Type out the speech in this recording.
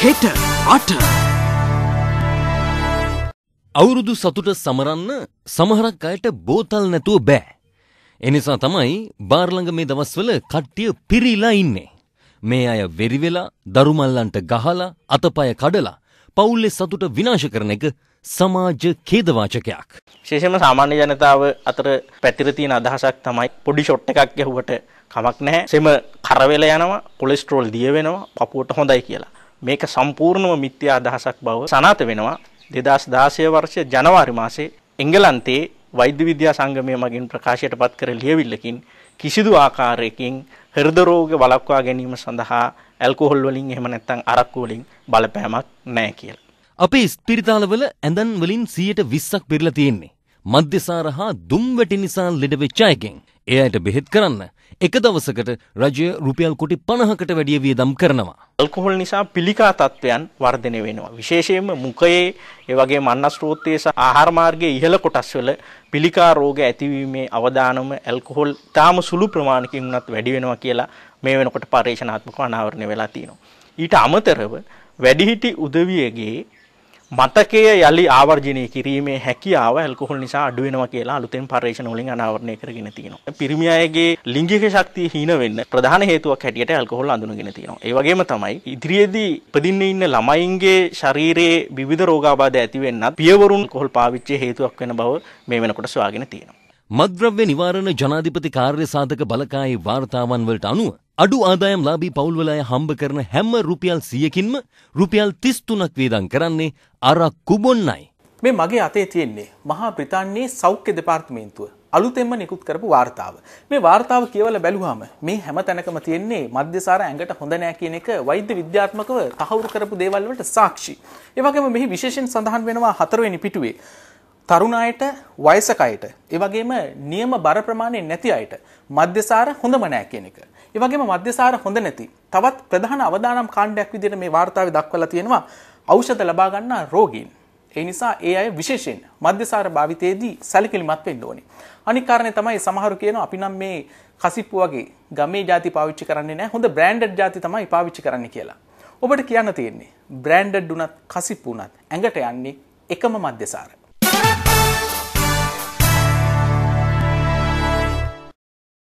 හෙට අට අවුරුදු සතුට සමරන්න සමහරක් අයට බෝතල් නැතුව බෑ. එනිසා තමයි බාර්ලඟ මේ දවස්වල කට්ටිය පිරිලා ඉන්නේ. මේ අය වෙරිවෙලා දරුමල්ලන්ට ගහලා අතපය කඩලා පවුල්ලෙ සතුට විනාශ කරන එක සමාජ කේදවාචකයක්. ශේෂම සාමාන්‍ය ජනතාව අතර පැතිරතියන අදහසක් තමයි පොඩි ෂොට් එකක් ගැහුවට කමක් නැහැ. සෙම කරවෙලා යනවා කොලෙස්ටරෝල් දිය වෙනවා පපුවට හොඳයි කියලා. මේක සම්පූර්ණම මිත්‍යා අදහසක් බව සනාත වෙනවා 2016 වර්ෂය ජනවාරි මාසේ එංගලන්තයේ වෛද්‍ය විද්‍යා සංගමය මගින් ප්‍රකාශයට පත් කර ලියවිල්ලකින් කිසිදු ආකාරයකින් හෘද රෝග වළක්වා ගැනීම සඳහා ඇල්කොහොල් වලින් එහෙම නැත්නම් අරක්කු වලින් බලපෑමක් නැහැ කියලා. අපේ ස්පිරිතාලවල ඇඳන් වලින් 120ක් පිරලා තියෙන්නේ. මධ්‍යසාර හා දුම්වැටි නිසා ලෙඩ වෙච්ච අයගෙන්. එයාට බෙහෙත් කරන්න එක දවසකට රජය රුපියල් කොටි පණහකට වැඩිය වියදම් කරනවා. ඇල්කොහොල් නිසා පිළිකා තත්ත්වයන් වර්ධනය වෙනවා. විශේෂයෙන්ම මුඛයේ ඒ වගේ මන්නස්රෝතයේ සහ ආහාර මාර්ගයේ ඉහළ කොටස් වල පිළිකා රෝග ඇතිවීමේ අවදානම ඇල්කොහොල් තාම සුළු ප්‍රමාණකින් වුණත් වැඩි වෙනවා කියලා මේ වෙනකොට පරීක්ෂණාත්මකව අනාවරණය වෙලා තියෙනවා. ඊට අමතරව වැඩිහිටි උදවියගේ මතකය යළි ආවර්ජනය කිරීමේ හැකියාව ඇල්කොහොල් නිසා අඩුවෙනවා කියලා අලුතෙන් පර්ේෂණ වලින් අනාවරණය කරගෙන තියෙනවා. පිරිමි අයගේ ලිංගික ශක්තිය හීන වෙන්න ප්‍රධාන හේතුවක් හැටියට ඇල්කොහොල් අඳුනගෙන තියෙනවා. ඒ වගේම තමයි ඉදිරියේදී ඉපදින්න ඉන්න ළමයින්ගේ ශරීරයේ විවිධ රෝගාබාධ ඇති වෙන්නත් පියවරුන් කොහොල් පාවිච්චියේ හේතුවක් වෙන බව මේ වෙනකොට සොයාගෙන තියෙනවා. මද්‍රව්‍ය නිවාරණ ජනාධිපති කාර්ය සාධක බලකායේ වාර්තාවන් වලට අනුව අඩු ආදායම් ලාබී පවුල්වල අය හම්බ කරන හැම රුපියල් 100කින්ම රුපියල් 33ක් වේදම් කරන්නේ අරක්කු බොන්නයි. මේ මගේ අතේ තියෙන්නේ මහා බ්‍රිතාන්‍යයේ සෞඛ්‍ය දෙපාර්තමේන්තුව අලුතෙන්ම නිකුත් කරපු වාර්තාව. මේ වාර්තාව කියවල බැලුවාම මේ හැම තැනකම තියෙන්නේ මධ්‍යසාර ඇඟට හොඳ නෑ කියන එක වෛද්‍ය විද්‍යාත්මකව තහවුරු කරපු දේවල් වලට සාක්ෂි. ඒ වගේම මෙහි විශේෂයෙන් සඳහන් වෙනවා හතරවෙනි පිටුවේ තරුණ අයට වයසක අයට ඒ වගේම නියම බර ප්‍රමාණය නැති අයට මධ්‍යසාර හොඳම නෑ කියන එක. ඒ වගේම මධ්‍යසාර හොඳ නැති තවත් ප්‍රධාන අවදානම් කාණ්ඩයක් විදිහට මේ වார்த்தාවේ දක්වලා තියෙනවා ඖෂධ ලබා ගන්නා රෝගීන්. ඒ නිසා ඒ අය විශේෂයෙන් මධ්‍යසාර භාවිතයේදී සැලකිලිමත් වෙන්න ඕනේ. අනික් කාරණේ තමයි සමහරු කියනවා අපි නම් මේ කසිප්පු වගේ ගමේ ಜಾති පාවිච්චි කරන්නේ නැහැ හොඳ බ්‍රෑන්ඩඩ් ಜಾති තමයි පාවිච්චි කරන්න කියලා. ඔබට කියන්න තියෙන්නේ බ්‍රෑන්ඩඩ් උනත් කසිප්පු උනත් ඇඟට යන්නේ එකම මධ්‍යසාරය.